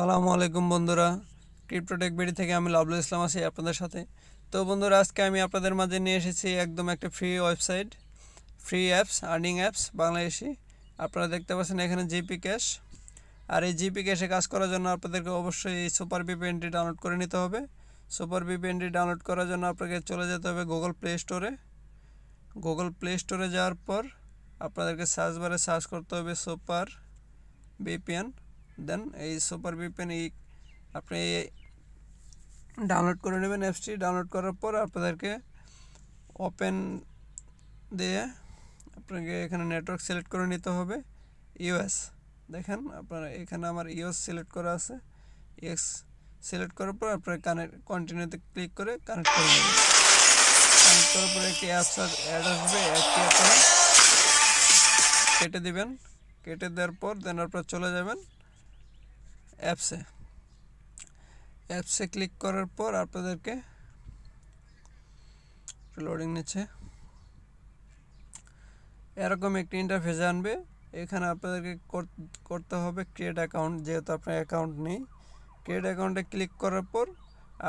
সালামু আলাইকুম বন্ধুরা ক্রিপ্টোটেক বেড়ি থেকে আমি লাবলু ইসলাম আছি আপনাদের সাথে তো বন্ধুরা আজকে আমি আপনাদের মাঝে নিয়ে এসেছি একদম একটা free website free apps earning apps Bangladeshi আপনারা দেখতে পাচ্ছেন এখানে জিপি ক্যাশ আর এই জিপি ক্যাশে কাজ করার জন্য আপনাদেরকে অবশ্যই এই সুপার ভিপিএনটি ডাউনলোড করে নিতে হবে সুপার ভিপিএনটি ডাউনলোড করার জন্য আপনাকে চলে যেতে হবে গুগল প্লে স্টোরে গুগল প্লে স্টোরে যাওয়ার পর আপনাদেরকে সার্চ বারে সার্চ করতে হবে সুপার বিপিএন দেন এই সুপার ভিপিএন এক আপনি ডাউনলোড করে নেবেন এফসি ডাউনলোড করার পর আপনাদেরকে ওপেন দেয়া আপনাদের এখানে নেটওয়ার্ক সিলেক্ট করে নিতে হবে ইউএস দেখেন আপনারা এখানে আমার ইউএস সিলেক্ট করা আছে এক্স সিলেক্ট করার পর আপনারা কানেক্ট कंटिन्यूতে ক্লিক করে কানেক্ট করে দিবেন তারপরে কি আসার এড আসবে এটি এখানে কেটে দিবেন কেটে দেওয়ার পর দেন আপনারা চলে যাবেন অ্যাপসে অ্যাপসে ক্লিক করার পর আপনাদেরকে লোডিং নিচ্ছে এরকম একটি ইন্টারফেস আনবে এখানে আপনাদেরকে করতে হবে ক্রিয়েট অ্যাকাউন্ট যেহেতু আপনার অ্যাকাউন্ট নেই ক্রিয়েট অ্যাকাউন্টে ক্লিক করার পর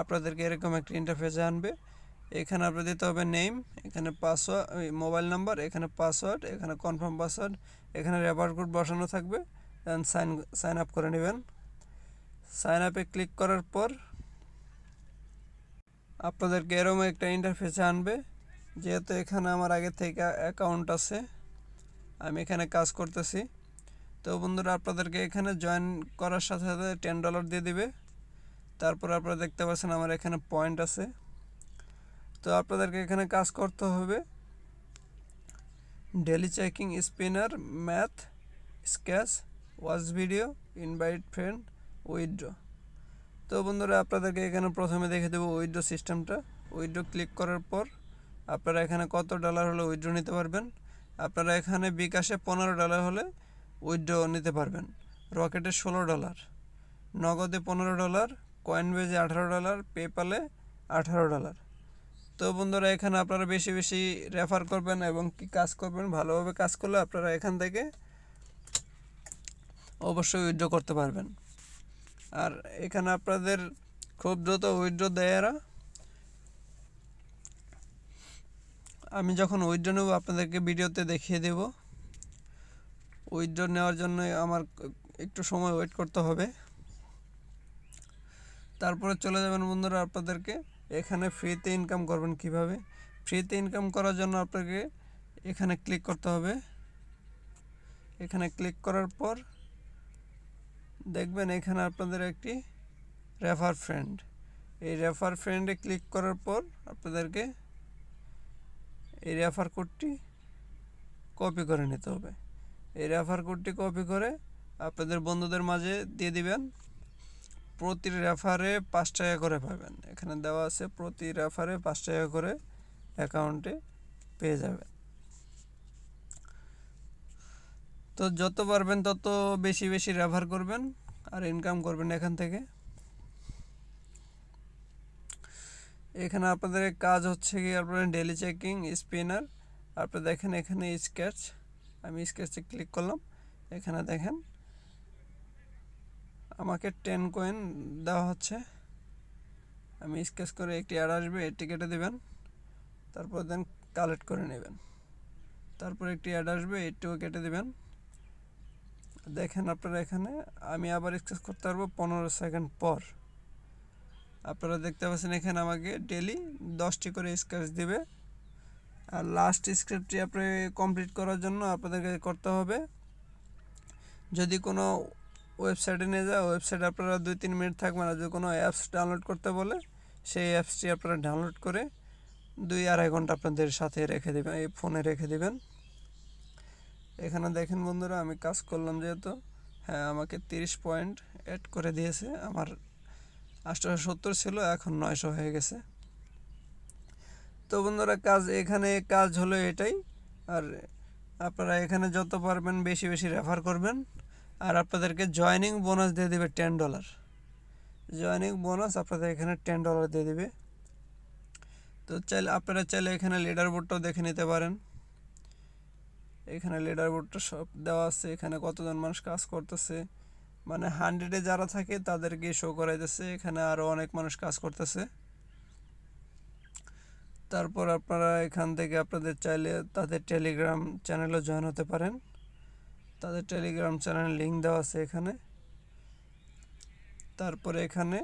আপনাদেরকে এরকম একটি ইন্টারফেস আনবে এখানে আপনার দিতে হবে নেম এখানে পাসওয়ার্ড মোবাইল নাম্বার এখানে পাসওয়ার্ড এখানে কনফার্ম পাসওয়ার্ড এখানে রেফার কোড বসানো থাকবে সাইন সাইন আপ করে নেবেন সাইন আপে ক্লিক করার পর আপনাদেরকে এরম একটা ইন্টারফেসে আনবে যেহেতু এখানে আমার আগে থেকে অ্যাকাউন্ট আছে আমি এখানে কাজ করতেছি তো বন্ধুরা আপনাদেরকে এখানে জয়েন করার সাথে সাথে টেন ডলার দিয়ে দিবে তারপর আপনারা দেখতে পাচ্ছেন আমার এখানে পয়েন্ট আছে তো আপনাদেরকে এখানে কাজ করতে হবে daily checking spinner math scratch watch video invite friend withdraw তো বন্ধুরা আপনাদেরকে এখানে প্রথমে দেখে দেবো উইড্রো সিস্টেমটা উইড্রো ক্লিক করার পর আপনারা এখানে কত ডলার হলে উইড্রো নিতে পারবেন আপনারা এখানে বিকাশে পনেরো ডলার হলে উইড্রো নিতে পারবেন রকেটে ষোলো ডলার নগদে পনেরো ডলার কয়েনবেজে আঠারো ডলার পেপালে আঠারো ডলার তো বন্ধুরা এখানে আপনারা বেশি বেশি রেফার করবেন এবং কি কাজ করবেন ভালোভাবে কাজ করলে আপনারা এখান থেকে অবশ্যই উইড্রো করতে পারবেন আর এখানে আপনাদের খুব দ্রুত উইড্রো দেয় এরা আমি যখন উইড্রো নেব আপনাদেরকে ভিডিওতে দেখিয়ে দেব উইড্রো নেওয়ার জন্য আমার একটু সময় ওয়েট করতে হবে তারপরে চলে যাবেন বন্ধুরা আপনাদেরকে এখানে ফ্রিতে ইনকাম করবেন কিভাবে ফ্রিতে ইনকাম করার জন্য আপনাকে এখানে ক্লিক করতে হবে এখানে ক্লিক করার পর দেখবেন এখানে আপনাদের একটি রেফার ফ্রেন্ড এই রেফার ফ্রেন্ডে ক্লিক করার পর আপনাদেরকে এই রেফার কোডটি কপি করে নিতে হবে এই রেফার কোডটি কপি করে আপনাদের বন্ধুদের মাঝে দিয়ে দিবেন প্রতি রেফারে পাঁচ টাকা করে পাবেন এখানে দেওয়া আছে প্রতি রেফারে পাঁচ টাকা করে অ্যাকাউন্টে পেয়ে যাবেন তো যত পারবেন তত বেশি বেশি রেফার করবেন আর ইনকাম করবেন এখান থেকে এখানে আপনাদের কাজ হচ্ছে কি আপনার ডেলি চেকিং স্পিনার আপনি দেখেন এখানে স্কেচ আমি স্কেচে ক্লিক করলাম এখানে দেখেন আমাকে টেন কয়েন দেওয়া হচ্ছে আমি স্কেচ করে একটি অ্যাড আসবে এটি কেটে দেবেন তারপর দেন কালেক্ট করে নেবেন তারপর একটি অ্যাড আসবে এটিও কেটে দেবেন দেখেন আপনারা এখানে আমি আবার এক্সেস করতে পারবো পনেরো সেকেন্ড পর আপনারা দেখতে পাচ্ছেন এখানে আমাকে ডেলি দশটি করে স্কেচ দেবে আর লাস্ট স্ক্রিপ্টটি আপনি কমপ্লিট করার জন্য আপনাদেরকে করতে হবে যদি কোনো ওয়েবসাইটে নিয়ে যায় ওয়েবসাইটে আপনারা দুই তিন মিনিট থাকবেন আর যদি কোনো অ্যাপস ডাউনলোড করতে বলে সেই অ্যাপসটি আপনারা ডাউনলোড করে দুই আড়াই ঘন্টা আপনাদের সাথে রেখে দেবেন এই ফোনে রেখে দেবেন এখানে দেখেন বন্ধুরা আমি কাজ করলাম যেহেতু হ্যাঁ আমাকে তিরিশ পয়েন্ট অ্যাড করে দিয়েছে আমার আষ্ট সত্তর ছিল এখন নয়শো হয়ে গেছে তো বন্ধুরা কাজ এখানে কাজ হলো এটাই আর আপনারা এখানে যত পারবেন বেশি বেশি রেফার করবেন আর আপনাদেরকে জয়নিং বোনাস দিয়ে দেবে টেন ডলার জয়নিং বোনাস আপনাদের এখানে টেন ডলার দিয়ে দেবে তো চাইলে আপনারা চাইলে এখানে লিডার বোর্ডটাও দেখে নিতে পারেন এখানে লেডার বোর্ডটা সব দেওয়া আছে এখানে কতজন মানুষ কাজ করতেছে মানে হান্ড্রেডে যারা থাকে তাদেরকে শো করাইতেছে এখানে আরও অনেক মানুষ কাজ করতেছে তারপর আপনারা এখান থেকে আপনাদের চাইলে তাদের টেলিগ্রাম চ্যানেলও জয়েন হতে পারেন তাদের টেলিগ্রাম চ্যানেল লিঙ্ক দেওয়া আছে এখানে তারপরে এখানে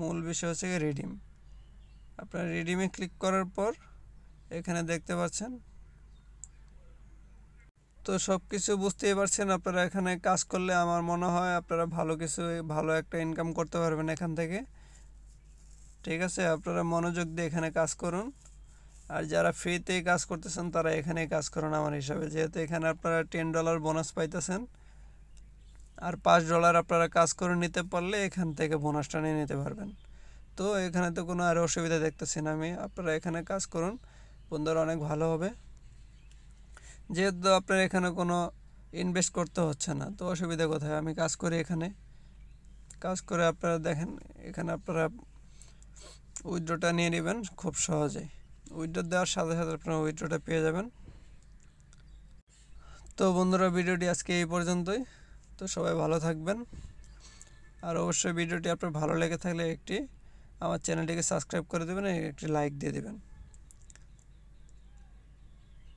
মূল বিষয় হচ্ছে রিডিম আপনারা রিডিমে ক্লিক করার পর এখানে দেখতে পাচ্ছেন তো সব কিছু বুঝতেই পারছেন আপনারা এখানে কাজ করলে আমার মনে হয় আপনারা ভালো কিছু ভালো একটা ইনকাম করতে পারবেন এখান থেকে ঠিক আছে আপনারা মনোযোগ দিয়ে এখানে কাজ করুন আর যারা ফ্রিতে কাজ করতেছেন তারা এখানে কাজ করুন আমার হিসাবে যেহেতু এখানে আপনারা টেন ডলার বোনাস পাইতেছেন আর পাঁচ ডলার আপনারা কাজ করে নিতে পারলে এখান থেকে বোনাসটা নিয়ে নিতে পারবেন তো এখানে তো কোনো আর অসুবিধা দেখতেছি না আমি আপনারা এখানে কাজ করুন বন্ধুরা অনেক ভালো হবে যেহেতু আপনার এখানে কোনো ইনভেস্ট করতে হচ্ছে না তো অসুবিধা কোথায় আমি কাজ করি এখানে কাজ করে আপনারা দেখেন এখানে আপনারা উইড্রোটা নিয়ে নেবেন খুব সহজেই উইড্রো দেওয়ার সাথে সাথে আপনারা উইড্রোটা পেয়ে যাবেন তো বন্ধুরা ভিডিওটি আজকে এই পর্যন্তই তো সবাই ভালো থাকবেন আর অবশ্যই ভিডিওটি আপনার ভালো লেগে থাকলে একটি আমার চ্যানেলটিকে সাবস্ক্রাইব করে দেবেন একটি লাইক দিয়ে দেবেন